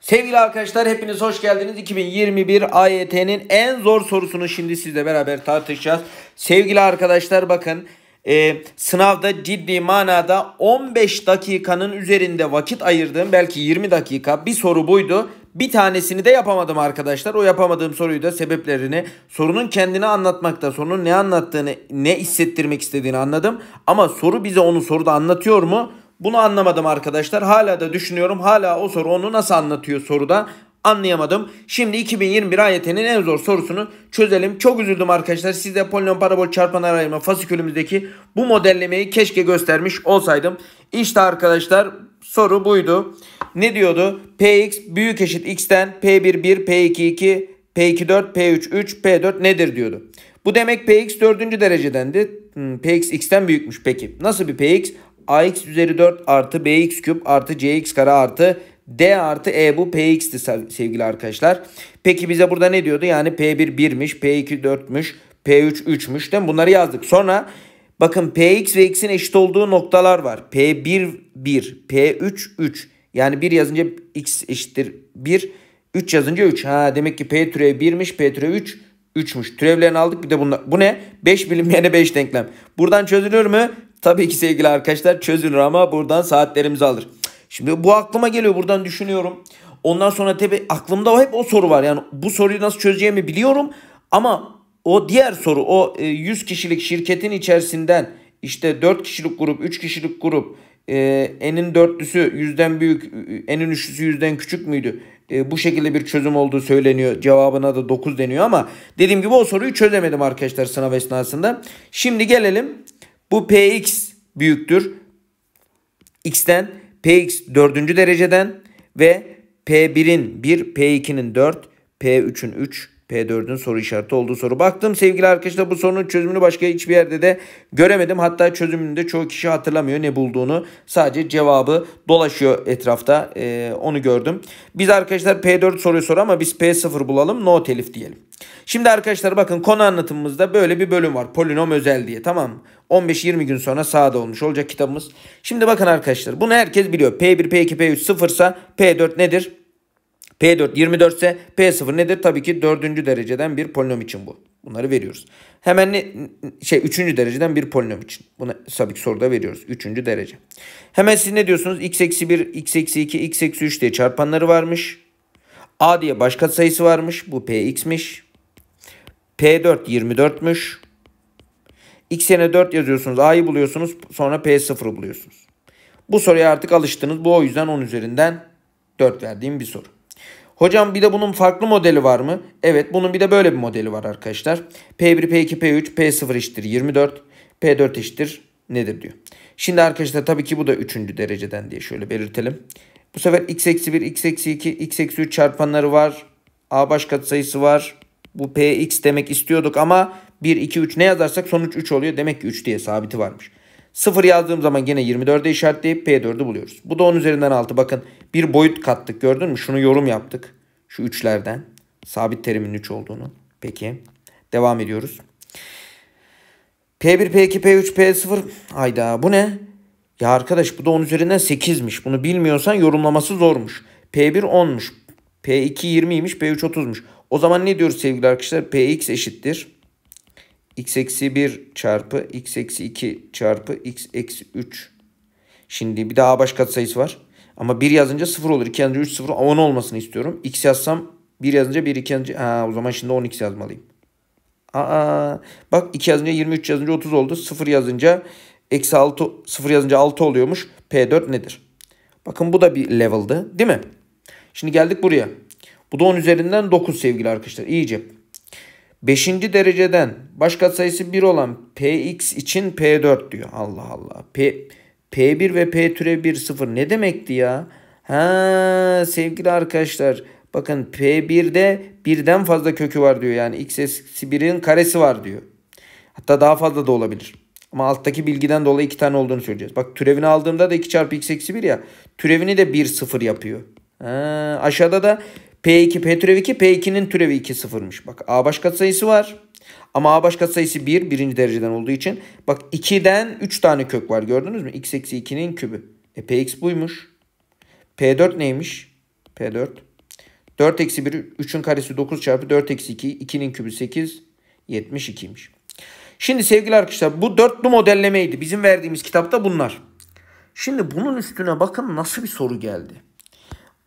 Sevgili arkadaşlar hepiniz hoş geldiniz. 2021 AYT'nin en zor sorusunu şimdi sizle beraber tartışacağız. Sevgili arkadaşlar bakın e, sınavda ciddi manada 15 dakikanın üzerinde vakit ayırdığım belki 20 dakika bir soru buydu. Bir tanesini de yapamadım arkadaşlar. O yapamadığım soruyu da sebeplerini sorunun kendini anlatmakta, sorunun ne anlattığını, ne hissettirmek istediğini anladım. Ama soru bize onu soruda anlatıyor mu? Bunu anlamadım arkadaşlar. Hala da düşünüyorum. Hala o soru onu nasıl anlatıyor soruda anlayamadım. Şimdi 2021 ayetinin en zor sorusunu çözelim. Çok üzüldüm arkadaşlar. Siz polinom parabol çarpan arayma fasikülümüzdeki bu modellemeyi keşke göstermiş olsaydım. İşte arkadaşlar soru buydu. Ne diyordu? Px büyük eşit x'ten P1 11 p 22 p 24 P3 33 p 4 nedir diyordu. Bu demek Px 4. derecedendi. Hmm, Px x'ten büyükmüş peki. Nasıl bir Px? ax üzeri 4 artı bx küp artı cx kare artı d artı e bu px'ti sevgili arkadaşlar. Peki bize burada ne diyordu? Yani p1 1'miş, p2 4'müş, p3 3'müş değil mi? Bunları yazdık. Sonra bakın px ve x'in eşit olduğu noktalar var. p1 1, p3 3. Yani 1 yazınca x eşittir 1, 3 yazınca 3. Ha demek ki p türev 1'miş, p türev 3 3'müş. Türevlerini aldık bir de bunlar. Bu ne? 5 bilinmeyene 5 denklem. Buradan çözülür mü? Tabii ki sevgili arkadaşlar çözülür ama buradan saatlerimizi alır. Şimdi bu aklıma geliyor buradan düşünüyorum. Ondan sonra tabii aklımda hep o soru var. Yani bu soruyu nasıl çözeceğimi biliyorum ama o diğer soru o 100 e, kişilik şirketin içerisinden işte 4 kişilik grup, 3 kişilik grup, enin dörtlüsü yüzden büyük, enin üçlüsü yüzden küçük müydü? E, bu şekilde bir çözüm olduğu söyleniyor. Cevabına da 9 deniyor ama dediğim gibi o soruyu çözemedim arkadaşlar sınav esnasında. Şimdi gelelim bu px büyüktür. x'ten px 4. dereceden ve p1'in 1, p2'nin 4, p3'ün 3, P4'ün soru işareti olduğu soru. Baktım sevgili arkadaşlar bu sorunun çözümünü başka hiçbir yerde de göremedim. Hatta çözümünü de çoğu kişi hatırlamıyor ne bulduğunu. Sadece cevabı dolaşıyor etrafta. Ee, onu gördüm. Biz arkadaşlar P4 soruyu sor ama biz P0 bulalım. No telif diyelim. Şimdi arkadaşlar bakın konu anlatımımızda böyle bir bölüm var. Polinom özel diye tamam mı? 15-20 gün sonra sağda olmuş olacak kitabımız. Şimdi bakın arkadaşlar bunu herkes biliyor. P1, P2, P3 sıfırsa P4 nedir? P4 24 ise P0 nedir? Tabii ki 4. dereceden bir polinom için bu. Bunları veriyoruz. Hemen ne, şey 3. dereceden bir polinom için. Bunu tabii ki soruda veriyoruz. 3. derece. Hemen siz ne diyorsunuz? x eksi 1, x eksi 2, x eksi 3 diye çarpanları varmış. A diye başka sayısı varmış. Bu px'miş. P4 24'müş. X'e 4 yazıyorsunuz. A'yı buluyorsunuz. Sonra P0 buluyorsunuz. Bu soruya artık alıştınız. Bu o yüzden 10 üzerinden 4 verdiğim bir soru. Hocam bir de bunun farklı modeli var mı? Evet bunun bir de böyle bir modeli var arkadaşlar. P1, P2, P3, P0 eşittir 24. P4 eşittir nedir diyor. Şimdi arkadaşlar tabii ki bu da 3. dereceden diye şöyle belirtelim. Bu sefer x eksi 1, x eksi 2, x eksi 3 çarpanları var. A baş katsayısı var. Bu px demek istiyorduk ama 1, 2, 3 ne yazarsak sonuç 3 oluyor. Demek ki 3 diye sabiti varmış. 0 yazdığım zaman yine 24'e işaretleyip P4'ü buluyoruz. Bu da 10 üzerinden 6. Bakın bir boyut kattık gördün mü? Şunu yorum yaptık. Şu üçlerden Sabit terimin 3 olduğunu. Peki. Devam ediyoruz. P1, P2, P3, P0. Hayda bu ne? Ya arkadaş bu da 10 üzerinden 8'miş. Bunu bilmiyorsan yorumlaması zormuş. P1 10'muş. P2 20'ymiş. P3 30'muş. O zaman ne diyoruz sevgili arkadaşlar? Px eşittir x eksi 1 çarpı x eksi 2 çarpı x eksi 3. Şimdi bir daha baş katsayısı var. Ama 1 yazınca 0 olur. 2 yazınca 3 0 10 olmasını istiyorum. x yazsam 1 yazınca 1 2 yazınca ha, o zaman şimdi 10x yazmalıyım. Aa, bak 2 yazınca 23 yazınca 30 oldu. 0 yazınca eksi 6 0 yazınca 6 oluyormuş. P4 nedir? Bakın bu da bir level'dı değil mi? Şimdi geldik buraya. Bu da 10 üzerinden 9 sevgili arkadaşlar. İyice. 5. dereceden baş katsayısı 1 olan Px için P4 diyor. Allah Allah. P, P1 ve P türe 1 0 ne demekti ya? Ha sevgili arkadaşlar bakın P1'de birden fazla kökü var diyor. Yani x eksi 1'in karesi var diyor. Hatta daha fazla da olabilir. Ama alttaki bilgiden dolayı iki tane olduğunu söyleyeceğiz. Bak türevini aldığımda da 2 çarpı x eksi 1 ya. Türevini de 1 0 yapıyor. Ha, aşağıda da P2 P türevi 2 P2'nin türevi 2 sıfırmış. Bak A baş katsayısı var. Ama A baş katsayısı 1 birinci dereceden olduğu için. Bak 2'den 3 tane kök var gördünüz mü? X eksi 2'nin kübü. E Px buymuş. P4 neymiş? P4. 4 eksi 1 3'ün karesi 9 çarpı 4 eksi 2 2'nin kübü 8 72'ymiş. Şimdi sevgili arkadaşlar bu dörtlü modellemeydi. Bizim verdiğimiz kitapta bunlar. Şimdi bunun üstüne bakın nasıl bir soru geldi.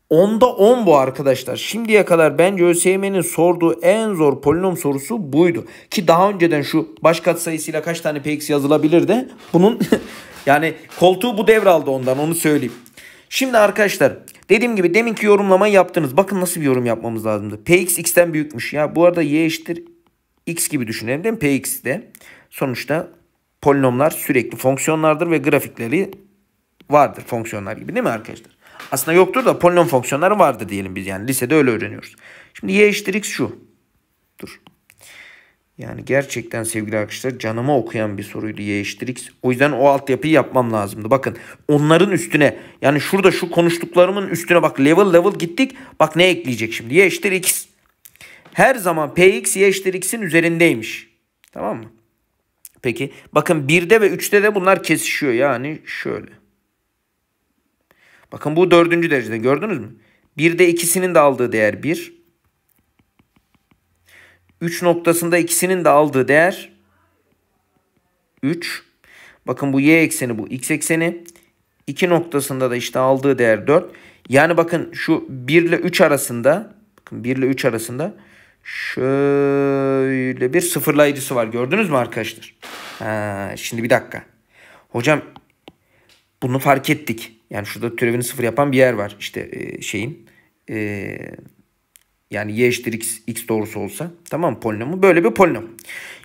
10'da 10 bu arkadaşlar. Şimdiye kadar bence ÖSYM'nin sorduğu en zor polinom sorusu buydu. Ki daha önceden şu baş sayısıyla kaç tane px yazılabilir bunun yani koltuğu bu devraldı ondan onu söyleyeyim. Şimdi arkadaşlar dediğim gibi deminki yorumlamayı yaptınız. Bakın nasıl bir yorum yapmamız lazımdı. px x'ten büyükmüş. Ya bu arada y eşittir x gibi düşünelim değil mi? px de sonuçta polinomlar sürekli fonksiyonlardır ve grafikleri vardır fonksiyonlar gibi değil mi arkadaşlar? Aslında yoktur da polinom fonksiyonları vardı diyelim biz yani lisede öyle öğreniyoruz. Şimdi y eşittir x şu. Dur. Yani gerçekten sevgili arkadaşlar canımı okuyan bir soruydu y eşittir x. O yüzden o altyapıyı yapmam lazımdı. Bakın onların üstüne yani şurada şu konuştuklarımın üstüne bak level level gittik. Bak ne ekleyecek şimdi y eşittir x. Her zaman px y eşittir x'in üzerindeymiş. Tamam mı? Peki bakın 1'de ve 3'te de bunlar kesişiyor yani şöyle. Bakın bu dördüncü derecede gördünüz mü? 1'de ikisinin de aldığı değer 1. 3 noktasında ikisinin de aldığı değer 3. Bakın bu y ekseni bu x ekseni. 2 noktasında da işte aldığı değer 4. Yani bakın şu 1 ile 3 arasında bakın 1 ile 3 arasında şöyle bir sıfırlayıcısı var. Gördünüz mü arkadaşlar? Ha, şimdi bir dakika. Hocam bunu fark ettik. Yani şurada türevini sıfır yapan bir yer var. İşte e, şeyin e, yani y eşittir x, x doğrusu olsa tamam polinomu böyle bir polinom.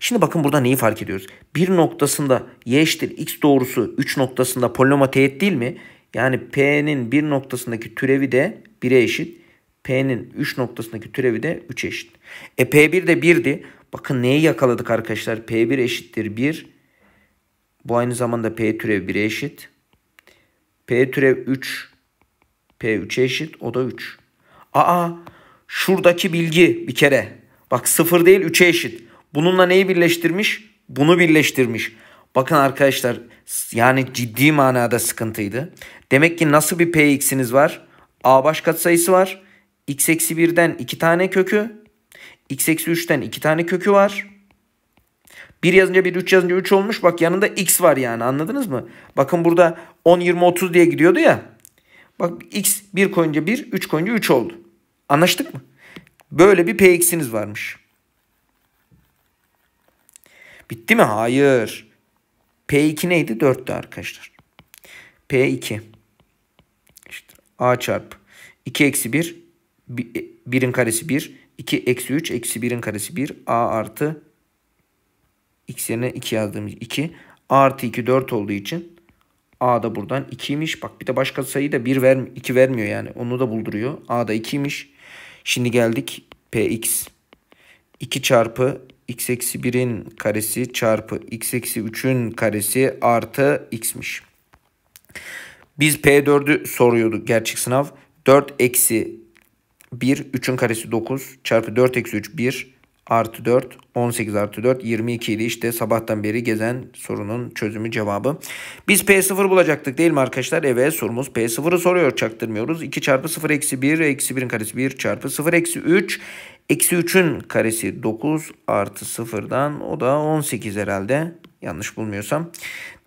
Şimdi bakın burada neyi fark ediyoruz? Bir noktasında y eşittir x doğrusu 3 noktasında polinoma teğet değil mi? Yani p'nin bir noktasındaki türevi de 1'e eşit. P'nin 3 noktasındaki türevi de 3 eşit. E P1 de 1'di. Bakın neyi yakaladık arkadaşlar? P1 eşittir 1. Bu aynı zamanda P türevi 1'e eşit. P türev 3. P3'e eşit. O da 3. Aa şuradaki bilgi bir kere. Bak 0 değil 3'e eşit. Bununla neyi birleştirmiş? Bunu birleştirmiş. Bakın arkadaşlar yani ciddi manada sıkıntıydı. Demek ki nasıl bir px'iniz var? A baş katsayısı var. x eksi 1'den 2 tane kökü. x eksi 3'ten 2 tane kökü var. 1 yazınca 1, 3 yazınca 3 olmuş. Bak yanında x var yani anladınız mı? Bakın burada 10, 20, 30 diye gidiyordu ya. Bak x 1 koyunca 1, 3 koyunca 3 oldu. Anlaştık mı? Böyle bir px'iniz varmış. Bitti mi? Hayır. P2 neydi? 4'tü arkadaşlar. P2. İşte A çarpı. 2 eksi 1. 1'in karesi 1. 2 eksi 3 eksi 1'in karesi 1. A artı X yerine 2 yazdığımız 2. artı 2 4 olduğu için A da buradan 2'ymiş. Bak bir de başka sayı da 1 ver, 2 vermiyor yani. Onu da bulduruyor. A da 2'ymiş. Şimdi geldik Px. 2 çarpı x eksi 1'in karesi çarpı x eksi 3'ün karesi artı x'miş. Biz P4'ü soruyorduk gerçek sınav. 4 eksi 1 3'ün karesi 9 çarpı 4 eksi 3 1 artı 4 18 artı 4 22 idi. İşte sabahtan beri gezen sorunun çözümü cevabı. Biz P0 bulacaktık değil mi arkadaşlar? Evet sorumuz P0'ı soruyor çaktırmıyoruz. 2 çarpı 0 eksi 1 eksi 1'in karesi 1 çarpı 0 eksi 3 eksi 3'ün karesi 9 artı 0'dan o da 18 herhalde. Yanlış bulmuyorsam.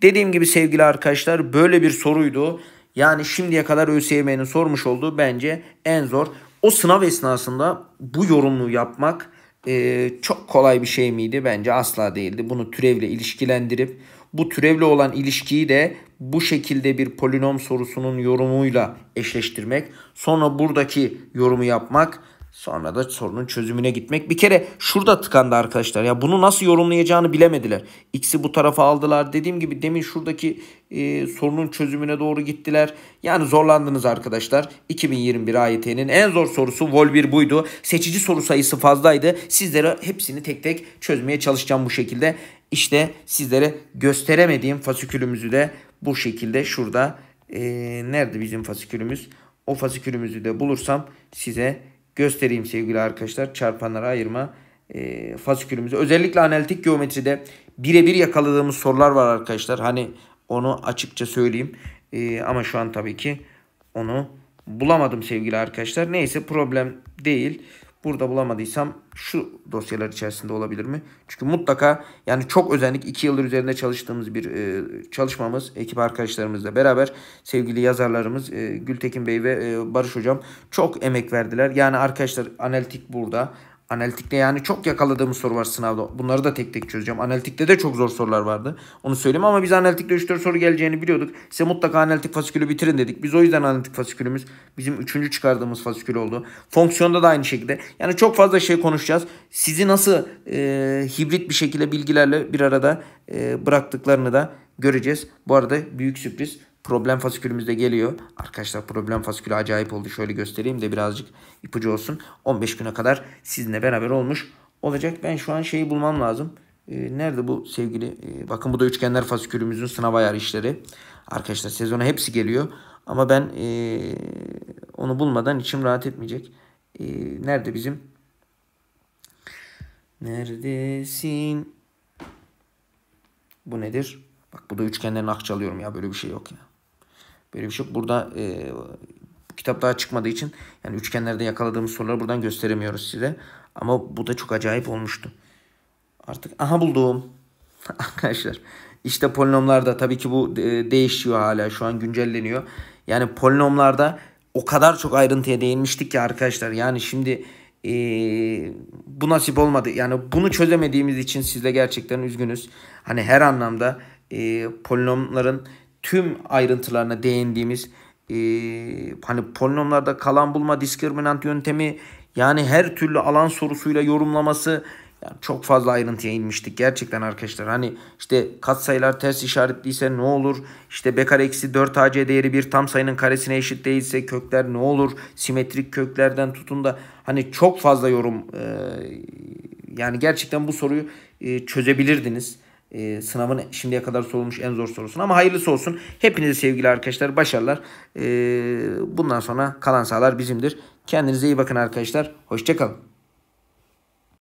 Dediğim gibi sevgili arkadaşlar böyle bir soruydu. Yani şimdiye kadar ÖSYM'nin sormuş olduğu bence en zor. O sınav esnasında bu yorumlu yapmak e, çok kolay bir şey miydi? Bence asla değildi. Bunu türevle ilişkilendirip bu türevle olan ilişkiyi de bu şekilde bir polinom sorusunun yorumuyla eşleştirmek, sonra buradaki yorumu yapmak Sonra da sorunun çözümüne gitmek. Bir kere şurada tıkandı arkadaşlar. Ya bunu nasıl yorumlayacağını bilemediler. X'i bu tarafa aldılar. Dediğim gibi demin şuradaki e, sorunun çözümüne doğru gittiler. Yani zorlandınız arkadaşlar. 2021 AYT'nin en zor sorusu Vol 1 buydu. Seçici soru sayısı fazlaydı. Sizlere hepsini tek tek çözmeye çalışacağım bu şekilde. İşte sizlere gösteremediğim fasikülümüzü de bu şekilde şurada. E, nerede bizim fasikülümüz? O fasikülümüzü de bulursam size göstereyim sevgili arkadaşlar. Çarpanlara ayırma e, fasikülümüzü. Özellikle analitik geometride birebir yakaladığımız sorular var arkadaşlar. Hani onu açıkça söyleyeyim. E, ama şu an tabii ki onu bulamadım sevgili arkadaşlar. Neyse problem değil. Burada bulamadıysam şu dosyalar içerisinde olabilir mi? Çünkü mutlaka yani çok özenlik 2 yıldır üzerinde çalıştığımız bir e, çalışmamız ekip arkadaşlarımızla beraber sevgili yazarlarımız e, Gültekin Bey ve e, Barış Hocam çok emek verdiler. Yani arkadaşlar analitik burada Analitikte yani çok yakaladığımız soru var sınavda. Bunları da tek tek çözeceğim. Analitikte de çok zor sorular vardı. Onu söyleyeyim ama biz analitikte 3-4 soru geleceğini biliyorduk. Size mutlaka analitik fasikülü bitirin dedik. Biz o yüzden analitik fasikülümüz bizim 3. çıkardığımız fasikül oldu. Fonksiyonda da aynı şekilde. Yani çok fazla şey konuşacağız. Sizi nasıl e, hibrit bir şekilde bilgilerle bir arada e, bıraktıklarını da göreceğiz. Bu arada büyük sürpriz problem fasikülümüz de geliyor. Arkadaşlar problem fasikülü acayip oldu. Şöyle göstereyim de birazcık ipucu olsun. 15 güne kadar sizinle beraber olmuş olacak. Ben şu an şeyi bulmam lazım. Ee, nerede bu sevgili? Ee, bakın bu da üçgenler fasikülümüzün sınav ayar işleri. Arkadaşlar sezona hepsi geliyor. Ama ben ee, onu bulmadan içim rahat etmeyecek. E, nerede bizim? Neredesin? Bu nedir? Bak bu da üçgenlerin akçalıyorum ya. Böyle bir şey yok ya. Böyle bir şey yok. Burada e, kitap daha çıkmadığı için yani üçgenlerde yakaladığımız soruları buradan gösteremiyoruz size. Ama bu da çok acayip olmuştu. Artık aha buldum. Arkadaşlar işte polinomlarda tabii ki bu e, değişiyor hala şu an güncelleniyor. Yani polinomlarda o kadar çok ayrıntıya değinmiştik ki arkadaşlar. Yani şimdi e, bu nasip olmadı. Yani bunu çözemediğimiz için sizle gerçekten üzgünüz. Hani her anlamda e, polinomların tüm ayrıntılarına değindiğimiz e, hani polinomlarda kalan bulma diskriminant yöntemi yani her türlü alan sorusuyla yorumlaması yani çok fazla ayrıntıya inmiştik gerçekten arkadaşlar. Hani işte katsayılar ters işaretliyse ne olur? İşte b kare eksi 4 ac değeri bir tam sayının karesine eşit değilse kökler ne olur? Simetrik köklerden tutun da hani çok fazla yorum e, yani gerçekten bu soruyu e, çözebilirdiniz e, sınavın şimdiye kadar sorulmuş en zor sorusun ama hayırlısı olsun. Hepinize sevgili arkadaşlar başarılar. E, bundan sonra kalan sahalar bizimdir. Kendinize iyi bakın arkadaşlar. Hoşçakalın.